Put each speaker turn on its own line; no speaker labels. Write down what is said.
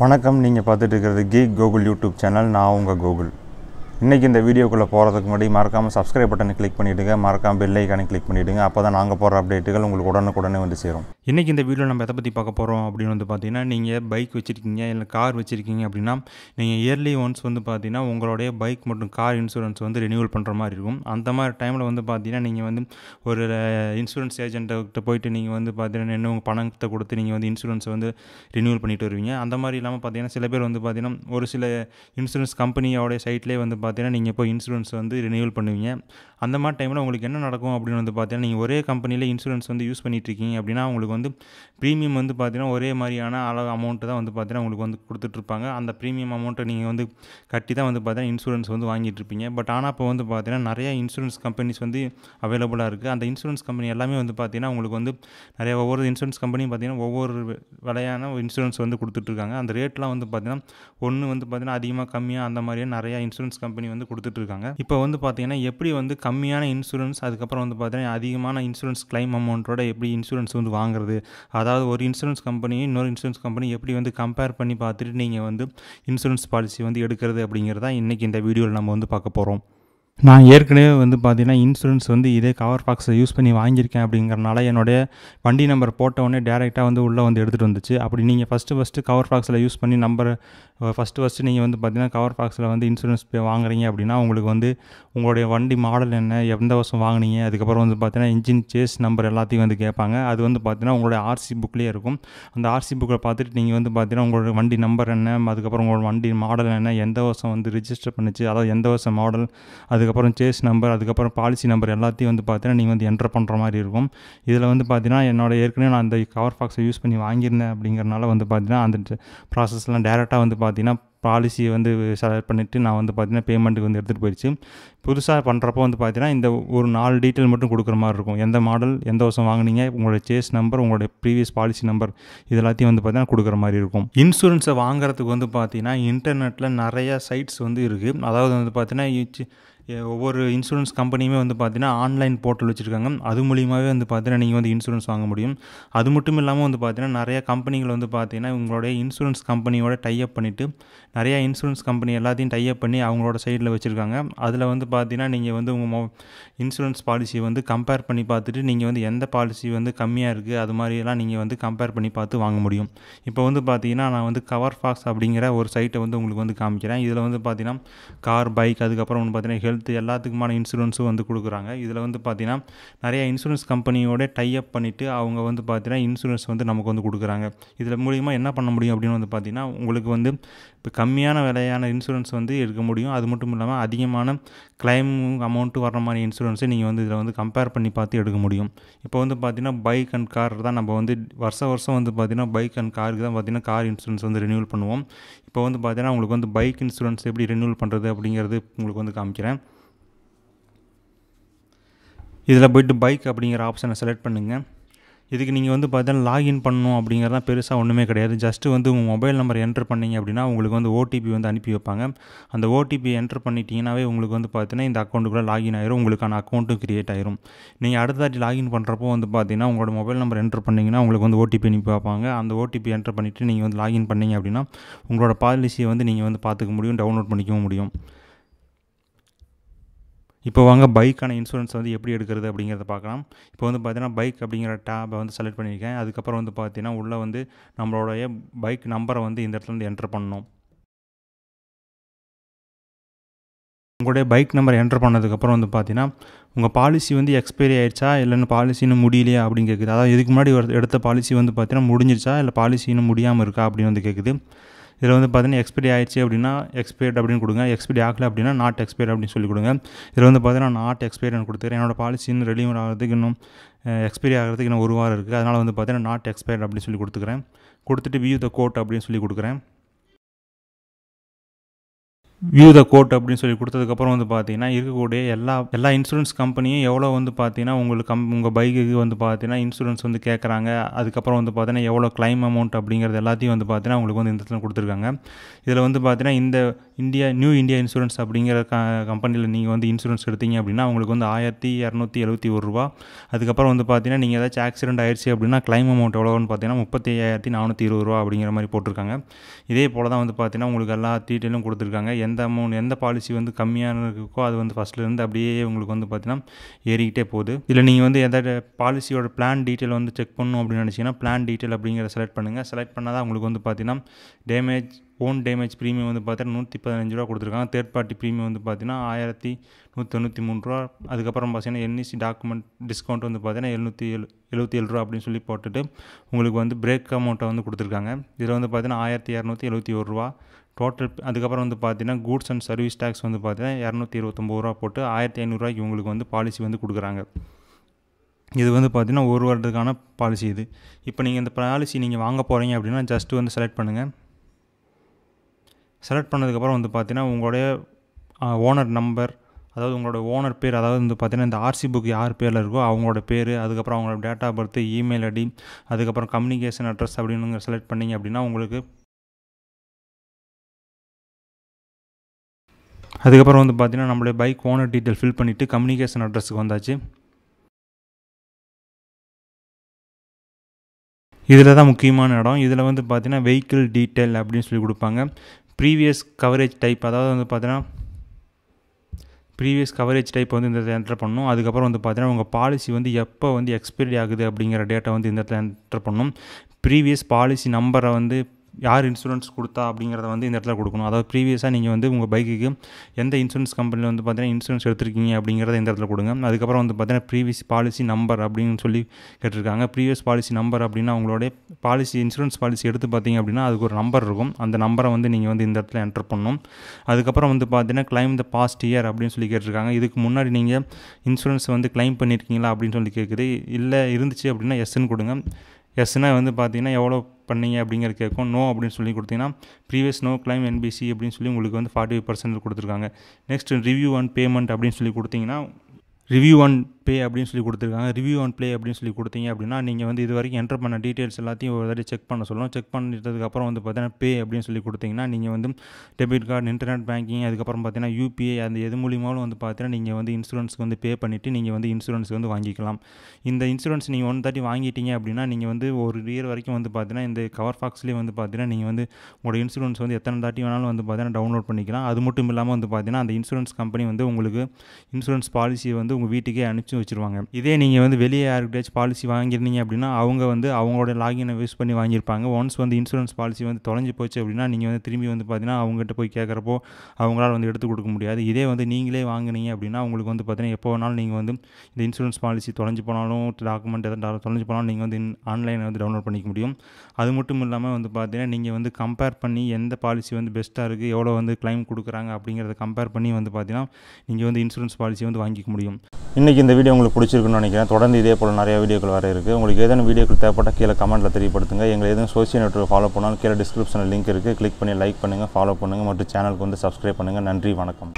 வணக்கம் நீங்கள் பார்த்துட்டு இருக்கிறது கீக் கோகுல் யூடியூப் சேனல் நான் உங்கள் கோகுல் இன்றைக்கி இந்த வீடியோக்குள்ளே போகிறதுக்கு முன்னாடி மறக்காமல் சப்ஸ்கிரைப் பட்டனை கிளிக் பண்ணிவிடுங்க மறக்காமல் பெல் ஐக்கானை கிளிக் பண்ணிவிடுங்க அப்போ தான் நாங்கள் போகிற அப்டேட்டுகள் உங்களுக்கு உடனுக்குடனே வந்து சேரும் இன்றைக்கி இந்த வீடியோ நம்ம எதை பற்றி பார்க்க போகிறோம் அப்படின்னு வந்து பார்த்தீங்கன்னா நீங்கள் பைக் வச்சுருக்கீங்க இல்லை கார் வச்சுருக்கீங்க அப்படின்னா நீங்கள் இயர்லி ஒன்ஸ் வந்து பார்த்தீங்கன்னா உங்களுடைய பைக் மற்றும் கார் இன்சூரன்ஸ் வந்து ரினியூவல் பண்ணுற மாதிரி இருக்கும் அந்த மாதிரி டைமில் வந்து பார்த்தீங்கன்னா நீங்கள் வந்து ஒரு இன்சூரன்ஸ் ஏஜென்ட்டை போய்ட்டு நீங்கள் வந்து பார்த்தீங்கன்னா என்ன உங்கள் பணத்தை கொடுத்து நீங்கள் வந்து இன்சூரன்ஸை வந்து ரினியூவல் பண்ணிட்டு வருவீங்க அந்த மாதிரி இல்லாமல் பார்த்தீங்கன்னா சில பேர் வந்து பார்த்தீங்கன்னா ஒரு சில இன்சூரன்ஸ் கம்பெனியோடைய சைட்லேயே வந்து பார்த்தீங்கன்னா நீங்கள் இப்போ இன்சூரன்ஸ் வந்து ரினியூவல் பண்ணுவீங்க அந்த மாதிரி டைமில் உங்களுக்கு என்ன நடக்கும் அப்படின்னு வந்து பார்த்தீங்கன்னா நீங்கள் ஒரே கம்பெனியில் இன்சூரன்ஸ் வந்து யூஸ் பண்ணிகிட்ருக்கீங்க அப்படின்னா உங்களுக்கு வந்து ப்ரீமியம் வந்து பார்த்தீங்கன்னா ஒரே மாதிரியான அளவு அமௌண்ட்டு தான் வந்து பார்த்தீங்கன்னா உங்களுக்கு வந்து கொடுத்துட்ருப்பாங்க அந்த ப்ரீமியம் அமௌண்ட்டை நீங்கள் வந்து கட்டி தான் வந்து பார்த்தீங்கன்னா இன்சூரன்ஸ் வந்து வாங்கிட்டு இருப்பீங்க பட் ஆனால் இப்போ வந்து பார்த்தீங்கன்னா நிறைய இன்சூரன்ஸ் கம்பெனிஸ் வந்து அவைலபிளாக இருக்குது அந்த இன்சூரன்ஸ் கம்பெனி எல்லாமே வந்து பார்த்தீங்கன்னா உங்களுக்கு வந்து நிறைய ஒவ்வொரு இன்சூரன்ஸ் கம்பெனியும் பார்த்தீங்கன்னா ஒவ்வொரு விலையான இன்சூரன்ஸ் வந்து கொடுத்துட்ருக்காங்க அந்த ரேட்லாம் வந்து பார்த்தீங்கன்னா ஒன்று வந்து பார்த்தீங்கன்னா அதிகமாக கம்மியாக அந்த மாதிரியே நிறையா இன்சூரன்ஸ் கம்பெனி கம்பெனி வந்து கொடுத்துட்ருக்காங்க இப்போ வந்து பார்த்தீங்கன்னா எப்படி வந்து கம்மியான இன்சூரன்ஸ் அதுக்கப்புறம் வந்து பார்த்தீங்கன்னா அதிகமான இன்சூரன்ஸ் கிளைம் அமௌண்ட்டோட எப்படி இன்சூரன்ஸ் வந்து வாங்குறது அதாவது ஒரு இன்சூரன்ஸ் கம்பெனியும் இன்னொரு இன்சூரன்ஸ் கம்பெனி எப்படி வந்து கம்பேர் பண்ணி பார்த்துட்டு நீங்கள் வந்து இன்சூரன்ஸ் பாலிசி வந்து எடுக்கிறது அப்படிங்கிறதா இன்றைக்கி இந்த வீடியோவில் நம்ம வந்து பார்க்க போகிறோம் நான் ஏற்கனவே வந்து பார்த்தீங்கன்னா இன்சூரன்ஸ் வந்து இதே கவர் பாக்ஸை யூஸ் பண்ணி வாங்கியிருக்கேன் அப்படிங்கிறனால என்னுடைய வண்டி நம்பர் போட்டவுடனே டேரெக்டாக வந்து உள்ளே வந்து எடுத்துகிட்டு வந்துச்சு அப்படி நீங்கள் ஃபஸ்ட்டு ஃபஸ்ட்டு கவர் பாக்ஸில் யூஸ் பண்ணி நம்பர் ஃபஸ்ட்டு ஃபஸ்ட்டு நீங்கள் வந்து பார்த்தீங்கன்னா கவர் பாக்ஸில் வந்து இன்சூரன்ஸ் போய் வாங்குறீங்க அப்படின்னா உங்களுக்கு வந்து உங்களுடைய வண்டி மாடல் என்ன எந்த வருஷம் வாங்கினீங்க அதுக்கப்புறம் வந்து பார்த்தீங்கன்னா இன்ஜின் சேஸ் நம்பர் எல்லாத்தையும் வந்து கேட்பாங்க அது வந்து பார்த்தீங்கன்னா உங்களுடைய ஆர்சி புக்லேயே இருக்கும் அந்த ஆர்சி புக்கில் பார்த்துட்டு நீங்கள் வந்து பார்த்தீங்கன்னா உங்களோட வண்டி நம்பர் என்ன அதுக்கப்புறம் உங்களோட வண்டி மாடல் என்ன எந்த வருஷம் வந்து ரிஜிஸ்டர் பண்ணிச்சு அதாவது எந்த வருஷம் மாடல் அதுக்கு அதுக்கப்புறம் சேஸ் நம்பர் அதுக்கப்புறம் பாலிசி நம்பர் எல்லாத்தையும் வந்து பார்த்தீங்கன்னா நீங்கள் வந்து என்ட்ரு பண்ணுற மாதிரி இருக்கும் இதில் வந்து பார்த்தீங்கன்னா என்னோட ஏற்கனவே நான் அந்த கவர் பாக்ஸை யூஸ் பண்ணி வாங்கியிருந்தேன் அப்படிங்கிறனால வந்து பார்த்தீங்கன்னா அந்த ப்ராசஸ்லாம் டேரெக்டாக வந்து பார்த்தீங்கன்னா பாலிசியை வந்து செலக்ட் பண்ணிவிட்டு நான் வந்து பார்த்தீங்கன்னா பேமெண்ட்டுக்கு வந்து எடுத்துகிட்டு போயிடுச்சு புதுசாக பண்ணுறப்போ வந்து பார்த்தீங்கன்னா இந்த ஒரு நாலு டீட்டெயில் மட்டும் கொடுக்குற மாதிரி இருக்கும் எந்த மாடல் எந்த வருஷம் வாங்கினீங்க உங்களுடைய சேஸ் நம்பர் உங்களுடைய ப்ரீவியஸ் பாலிசி நம்பர் இது எல்லாத்தையும் வந்து பார்த்தீங்கன்னா கொடுக்குற மாதிரி இருக்கும் இன்சூரன்ஸை வாங்குறதுக்கு வந்து பார்த்தீங்கன்னா இன்டர்நெட்டில் நிறையா சைட்ஸ் வந்து இருக்குது அதாவது வந்து பார்த்தீங்கன்னா ஒவ்வொரு இன்சூரன்ஸ் கம்பெனியுமே வந்து பார்த்தீங்கன்னா ஆன்லைன் போர்ட்டல் வச்சுருக்காங்க அது மூலியமாகவே வந்து பார்த்தீங்கன்னா நீங்கள் வந்து இன்சூரன்ஸ் வாங்க முடியும் அது மட்டும் இல்லாமல் வந்து பார்த்தீங்கன்னா நிறையா கம்பெனிகள் வந்து பார்த்தீங்கன்னா உங்களுடைய இன்சூரன்ஸ் கம்பெனியோட டைஅப் பண்ணிவிட்டு நிறையா இன்சூரன்ஸ் கம்பெனி எல்லாத்தையும் டைஅப் பண்ணி அவங்களோட சைடில் வச்சுருக்காங்க அதில் வந்து பார்த்தீங்கன்னா நீங்கள் வந்து உங்கள் மொ இன்சூரன்ஸ் பாலிசியை வந்து கம்பேர் பண்ணி பார்த்துட்டு நீங்கள் வந்து எந்த பாலிசி வந்து கம்மியாக இருக்குது அது மாதிரியெல்லாம் நீங்கள் வந்து கம்பேர் பண்ணி பார்த்து வாங்க முடியும் இப்போ வந்து பார்த்தீங்கன்னா நான் வந்து கவர் ஃபாக்ஸ் அப்படிங்கிற ஒரு சைட்டை வந்து உங்களுக்கு வந்து காமிக்கிறேன் இதில் வந்து பார்த்தீங்கன்னா கார் பைக் அதுக்கப்புறம் வந்து பார்த்தீங்கன்னா ஹெல்த் எல்லாத்துக்குமான இன்சூரன்ஸும் வந்து கொடுக்குறாங்க இதில் வந்து பார்த்தீங்கன்னா நிறைய இன்சூரன்ஸ் கம்பெனியோட டைஅப் பண்ணிவிட்டு அவங்க வந்து பார்த்தீங்கன்னா இன்சூரன்ஸ் வந்து நமக்கு வந்து கொடுக்குறாங்க இதில் மூலியமாக என்ன பண்ண முடியும் அப்படின்னு வந்து பார்த்தீங்கன்னா உங்களுக்கு வந்து இப்போ கம்மியான விலையான இன்சூரன்ஸ் வந்து எடுக்க முடியும் அது மட்டும் இல்லாமல் அதிகமான கிளைம் அமௌண்ட்டு வர்ற மாதிரி இன்சூரன்ஸை நீங்கள் வந்து இதில் வந்து கம்பேர் பண்ணி பார்த்து எடுக்க முடியும் இப்போ வந்து பார்த்தீங்கன்னா பைக் அண்ட் கார் தான் நம்ம வந்து வருஷ வருஷம் வந்து பார்த்திங்கன்னா பைக் அண்ட் காருக்கு தான் பார்த்தீங்கன்னா கார் இன்சூரன்ஸ் வந்து ரினியூல் பண்ணுவோம் இப்போ வந்து பார்த்திங்கன்னா உங்களுக்கு வந்து பைக் இன்சூரன்ஸ் எப்படி ரினியூல் பண்ணுறது அப்படிங்கிறது உங்களுக்கு வந்து காமிக்கிறேன் இதில் போய்ட்டு பைக் அப்படிங்கிற ஆப்ஷனை செலக்ட் பண்ணுங்கள் இதுக்கு நீங்கள் வந்து பார்த்தீங்கன்னா லாகின் பண்ணணும் அப்படிங்கிறதான் பெருசாக ஒன்றுமே கிடையாது ஜஸ்ட்டு வந்து உங்கள் மொபைல் நம்பர் என்ட்ரு பண்ணிங்க அப்படின்னா உங்களுக்கு வந்து ஓடிபி வந்து அனுப்பி வைப்பாங்க அந்த ஓடிபி என்ட்ரு பண்ணிட்டீங்கன்னாவே உங்களுக்கு வந்து பார்த்தீங்கன்னா இந்த அக்கௌண்ட்டுக்குள்ளே லாகின் ஆயிரும் உங்களுக்கான அக்கௌண்ட்டும் கிரியேட் ஆயிரும் நீங்கள் அடுத்தாட்டி லாகின் பண்ணுறப்போ வந்து பார்த்தீங்கன்னா உங்களோட மொபைல் நம்பர் என்ட்ரு பண்ணிங்கன்னா உங்களுக்கு வந்து ஓடிபி அனுப்பி வைப்பாங்க அந்த ஓடிபி என்ட்ரு பண்ணிவிட்டு நீங்கள் வந்து லாகின் பண்ணிங்க அப்படின்னா உங்களோட பாலிசியை வந்து நீங்கள் வந்து பார்த்துக்க முடியும் டவுன்லோட் பண்ணிக்கவும் முடியும் இப்போ வாங்க பைக்கான இன்சூரன்ஸ் வந்து எப்படி எடுக்கிறது அப்படிங்கிறத பார்க்கலாம் இப்போ வந்து பார்த்தீங்கன்னா பைக் அப்படிங்கிற டேபை வந்து செலக்ட் பண்ணியிருக்கேன் அதுக்கப்புறம் வந்து பார்த்தீங்கன்னா உள்ளே வந்து நம்மளுடைய பைக் நம்பரை வந்து இந்த இடத்துல வந்து என்டர் பண்ணணும் உங்களுடைய பைக் நம்பர் என்டர் பண்ணதுக்கப்புறம் வந்து பார்த்தீங்கன்னா உங்கள் பாலிசி வந்து எக்ஸ்பைரி ஆயிடுச்சா இல்லைன்னு பாலிசி முடியலையா அப்படின்னு கேட்குது அதாவது இதுக்கு முன்னாடி எடுத்த பாலிசி வந்து பார்த்தீங்கன்னா முடிஞ்சிருச்சா இல்லை பாலிசின்னு முடியாமல் இருக்கா அப்படின்னு வந்து கேட்குது இதில் வந்து பார்த்தீங்கன்னா எக்ஸ்பைரி ஆயிடுச்சு அப்படின்னா எக்ஸ்பைர்ட் அப்படின்னு கொடுங்க எக்ஸ்பைரி ஆகலை அப்படின்னா நாட் எக்ஸ்பைர் அப்படின்னு சொல்லி கொடுங்க இதில் வந்து பார்த்தீங்கன்னா நாட் எக்ஸ்பைர்னு கொடுத்துருக்கேன் என்னோட பாலிசி இன்னும் ரெனியூவல் ஆகிறதுக்கு இன்னும் எக்ஸ்பைரி ஆகிறதுக்கு இன்னும் ஒரு வாரம் இருக்குது அதனால் வந்து பார்த்தீங்கன்னா நாட் எக்ஸ்பைர்ட் அப்படின்னு சொல்லி கொடுத்துக்கிறேன் கொடுத்துட்டு வியூ த கோட் அப்படின்னு சொல்லி கொடுக்குறேன் வியூ த கோட் அப்படின்னு சொல்லி கொடுத்ததுக்கப்புறம் வந்து பார்த்தீங்கன்னா இருக்கக்கூடிய எல்லா எல்லா இன்சூரன்ஸ் கம்பெனியும் எவ்வளோ வந்து பார்த்தீங்கன்னா உங்களுக்கு கம் உங்கள் பைக்குக்கு வந்து பார்த்தீங்கன்னா இன்சூரன்ஸ் வந்து கேட்குறாங்க அதுக்கப்புறம் வந்து பார்த்தீங்கன்னா எவ்வளோ கிளைம் அமௌண்ட் அப்படிங்கிறது எல்லாத்தையும் வந்து பார்த்தீங்கன்னா உங்களுக்கு வந்து இந்த இடத்துல கொடுத்துருக்காங்க இதில் வந்து பார்த்தீங்கன்னா இந்த இந்தியா நியூ இந்தியா இன்சூரன்ஸ் அப்படிங்கிற க கம்பெனியில் நீங்கள் வந்து இன்சூரன்ஸ் எடுத்தீங்க அப்படின்னா உங்களுக்கு வந்து ஆயிரத்தி இரநூத்தி எழுபத்தி ஒரு ரூபா அதுக்கப்புறம் வந்து பார்த்தீங்கன்னா நீங்கள் ஏதாச்சும் ஆக்சிடென்ட் ஆயிடுச்சு அப்படின்னா கிளைம் அமௌண்ட் எவ்வளோன்னு பார்த்தீங்கன்னா முப்பத்தி ஐயாயிரத்தி நானூற்றி இருபது ரூபா அப்படிங்கிற மாதிரி போட்டிருக்காங்க இதே போல் தான் வந்து பார்த்தீங்கன்னா உங்களுக்கு எல்லா டீட்டெயிலும் கொடுத்துருக்காங்க எந்த அமௌண்ட் எந்த பாலிசி வந்து கம்மியான இருக்கோ அது வந்து ஃபஸ்ட்லேருந்து அப்படியே உங்களுக்கு வந்து பார்த்தீங்கன்னா ஏறிக்கிட்டே போகுது இல்லை நீங்கள் வந்து எந்த பாலிசியோட பிளான் டீட்டெயில் வந்து செக் பண்ணணும் அப்படின்னு நினச்சிங்கன்னா பிளான் டீட்டெயில் அப்படிங்கிற செலக்ட் பண்ணுங்கள் செலக்ட் பண்ணால் தான் உங்களுக்கு வந்து பார்த்தீங்கன்னா டேமேஜ் ஓன் டேமேஜ் ப்ரீமியம் வந்து பார்த்தீங்கன்னா நூற்றி பதினஞ்சு ரூபா கொடுத்துருக்காங்க தேர்ட் பார்ட்டி ப்ரீமியம் வந்து பார்த்தீங்கன்னா ஆயிரத்தி நூற்றி தொண்ணூற்றி மூணு ரூபா அதுக்கப்புறம் பார்த்தீங்கன்னா என்இசி டாக்குமெண்ட் டிஸ்கவுண்ட் வந்து பார்த்தீங்கன்னா எழுநூற்றி எழு எழுபத்தி ஏழு ரூபா அப்படின்னு சொல்லி போட்டுட்டு உங்களுக்கு வந்து பிரேக் அமௌண்ட்டை வந்து கொடுத்துருக்காங்க இதில் வந்து பார்த்தீங்கன்னா ஆயிரத்தி இரநூத்தி எழுபத்தி ஒரு ரூபா டோட்டல் அதுக்கப்புறம் வந்து பார்த்தீங்கன்னா கூட்ஸ் அண்ட் சர்வீஸ் டேக்ஸ் வந்து பார்த்தீங்கன்னா இரநூத்தி இருபத்தொம்பது ரூபா போட்டு ஆயிரத்தி ஐநூறுரூவாய்க்கு உங்களுக்கு வந்து பாலிசி வந்து கொடுக்குறாங்க இது வந்து பார்த்திங்கன்னா ஒரு வருடத்துக்கான பாலிசி இது இப்போ நீங்கள் இந்த பாலிசி நீங்கள் வாங்க போகிறீங்க அப்படின்னா ஜஸ்ட்டு வந்து செலக்ட் பண்ணுங்கள் செலக்ட் பண்ணதுக்கப்புறம் வந்து பார்த்தீங்கன்னா உங்களுடைய ஓனர் நம்பர் அதாவது உங்களோட ஓனர் பேர் அதாவது வந்து பார்த்தீங்கன்னா இந்த ஆர்சி புக் யார் பேரில் இருக்கோ அவங்களோட பேர் அதுக்கப்புறம் அவங்களோட date of birth email ID அதுக்கப்புறம் கம்யூனிகேஷன் அட்ரஸ் அப்படின்னு செலக்ட் பண்ணிங்க அப்படின்னா உங்களுக்கு அதுக்கப்புறம் வந்து பார்த்திங்கன்னா நம்மளுடைய பைக் ஓனர் டீட்டெயில் ஃபில் பண்ணிவிட்டு கம்யூனிகேஷன் அட்ரஸுக்கு வந்தாச்சு இதில் தான் முக்கியமான இடம் இதில் வந்து பார்த்திங்கன்னா வெஹிக்கிள் டீட்டெயில் அப்படின்னு சொல்லி கொடுப்பாங்க ப்ரீவியஸ் கவரேஜ் டைப் அதாவது வந்து பார்த்தீங்கன்னா ப்ரீவியஸ் கவரேஜ் டைப் வந்து இந்த இடத்துல என்டர் பண்ணணும் அதுக்கப்புறம் வந்து பார்த்தீங்கன்னா உங்கள் பாலிசி வந்து எப்போ வந்து எக்ஸ்பைரி ஆகுது அப்படிங்கிற டேட்டை வந்து இந்த இடத்துல என்டர் பண்ணணும் ப்ரீவியஸ் பாலிசி நம்பரை வந்து யார் இன்சூரன்ஸ் கொடுத்தா அப்படிங்கிறத வந்து இந்த இடத்துல கொடுக்கணும் அதாவது ப்ரீவியஸாக நீங்கள் வந்து உங்கள் பைக்குக்கு எந்த இன்சூரன்ஸ் கம்பெனியில் வந்து பார்த்தீங்கன்னா இன்சூரன்ஸ் எடுத்திருக்கீங்க அப்படிங்கிறத இந்த இடத்துல கொடுங்க அதுக்கப்புறம் வந்து பார்த்தீங்கன்னா ப்ரீவியஸ் பாலிசி நம்பர் அப்படின்னு சொல்லி கேட்டிருக்காங்க ப்ரீவியஸ் பாலிசி நம்பர் அப்படின்னா உங்களுடைய பாலிசி இன்சூரன்ஸ் பாலிசி எடுத்து பார்த்தீங்க அப்படின்னா அதுக்கு ஒரு நம்பர் இருக்கும் அந்த நம்பரை வந்து நீங்கள் வந்து இந்த இடத்துல என்டர் பண்ணணும் அதுக்கப்புறம் வந்து பார்த்தீங்கன்னா கிளைம் த பாஸ்ட் இயர் அப்படின்னு சொல்லி கேட்டிருக்காங்க இதுக்கு முன்னாடி நீங்கள் இன்சூரன்ஸ் வந்து கிளைம் பண்ணியிருக்கீங்களா அப்படின்னு சொல்லி கேட்குது இல்லை இருந்துச்சு அப்படின்னா எஸ்ன்னு கொடுங்க எஸ்னால் வந்து பார்த்தீங்கன்னா எவ்வளோ பண்ணீங்க அப்படிங்கிற கேட்கும் நோ அப்படின்னு சொல்லி கொடுத்தீங்கன்னா ப்ரீவியஸ் நோ கிளைம் என்பிசி அப்படின்னு சொல்லி உங்களுக்கு வந்து ஃபார்ட்டி ஃபைவ் பர்சன்ட் கொடுத்துருக்காங்க நெக்ஸ்ட் ரிவ்யூ அண்ட் பேமெண்ட் அப்படின்னு சொல்லி கொடுத்தீங்கன்னா ரிவ்யூ அண்ட் பே அப்படின்னு சொல்லி கொடுத்துருக்காங்க ரிவ்யூ ஆன் ப்ளே அப்படின்னு சொல்லி கொடுத்தீங்க அப்படின்னா நீங்கள் வந்து இது வரைக்கும் என்டர் பண்ண டீட்டெயில்ஸ் எல்லாத்தையும் ஒரு தடவை செக் பண்ண சொல்லணும் செக் பண்ணிட்டதுக்கப்புறம் வந்து பார்த்தீங்கன்னா பே அப்படின்னு சொல்லி கொடுத்தீங்கன்னா நீங்கள் வந்து டெபிட் கார்டு இன்டர்நெட் பேங்கிங் அதுக்கப்புறம் பார்த்தீங்கன்னா யூபிஐ அந்த எது மூலியமாலும் வந்து பார்த்தீங்கன்னா நீங்கள் வந்து இன்சூரன்ஸ்க்கு வந்து பே பண்ணிவிட்டு நீங்கள் வந்து இன்சூரன்ஸ் வந்து வாங்கிக்கலாம் இந்த இன்சூரன்ஸ் நீங்கள் ஒன் தேர்ட்டி வாங்கிட்டீங்க அப்படின்னா நீங்கள் வந்து ஒரு இயர் வரைக்கும் வந்து பார்த்தீங்கன்னா இந்த கவர் ஃபாக்ஸ்லேயே வந்து பார்த்தீங்கன்னா நீங்கள் வந்து உங்களோட இன்சூரன்ஸ் வந்து எத்தனை தாட்டி வேணாலும் வந்து பார்த்தீங்கன்னா டவுன்லோட் பண்ணிக்கலாம் அது மட்டும் இல்லாமல் வந்து பார்த்தீங்கன்னா அந்த இன்சூரன்ஸ் கம்பெனி வந்து உங்களுக்கு இன்சூரன்ஸ் பாலிசியை வந்து உங்கள் வீட்டுக்கே அனுப்பிச்சு வச்சுருவாங்க இதே நீங்கள் வந்து வெளியே யாருக்கிட்டே பாலிசி வாங்கியிருந்தீங்க அப்படின்னா அவங்க வந்து அவங்களோட லாகினை யூஸ் பண்ணி வாங்கியிருப்பாங்க ஒன்ஸ் வந்து இன்சூரன்ஸ் பாலிசி வந்து தொலைஞ்சு போச்சு அப்படின்னா நீங்கள் வந்து திரும்பி வந்து பார்த்தீங்கன்னா அவங்ககிட்ட போய் கேட்குறப்போ அவங்களால வந்து எடுத்து கொடுக்க முடியாது இதே வந்து நீங்களே வாங்கினீங்க அப்படின்னா உங்களுக்கு வந்து பார்த்தீங்கன்னா எப்போ வேணாலும் நீங்கள் வந்து இந்த இன்சூரன்ஸ் பாலிசி தொலைஞ்சு போனாலும் டாக்குமெண்ட் எதாவது தொலைஞ்சு போனாலும் நீங்கள் வந்து ஆன்லைனில் வந்து டவுன்லோட் பண்ணிக்க முடியும் அது மட்டும் இல்லாமல் வந்து பார்த்தீங்கன்னா நீங்கள் வந்து கம்பேர் பண்ணி எந்த பாலிசி வந்து பெஸ்ட்டாக இருக்குது எவ்வளோ வந்து கிளைம் கொடுக்குறாங்க அப்படிங்கிறத கம்பேர் பண்ணி வந்து பார்த்தீங்கன்னா நீங்கள் வந்து இன்சூரன்ஸ் பாலிசி வந்து வாங்கிக்க முடியும் இன்றைக்கி இந்த வீடியோ உங்களுக்கு பிடிச்சிருக்குன்னு நினைக்கிறேன் தொடர்ந்து இதே போல் நிறைய வீடியோக்கள் வேறு இருக்குது உங்களுக்கு ஏதேனும் வீடியோக்கள் தேவைப்பட்டால் கீழே கமெண்ட்டில் தெரியப்படுத்துங்க எங்களை எதுவும் சோசியல் நெட்ஒர்க் ஃபாலோ பண்ணாலும் கீழே டிஸ்கிரிப்ஷனில் லிங்க் இருக்குது கிளிக் பண்ணி லைக் பண்ணுங்கள் ஃபாலோ பண்ணுங்கள் மற்றும் சேனலுக்கு வந்து சப்ஸ்கிரைப் பண்ணுங்கள் நன்றி வணக்கம்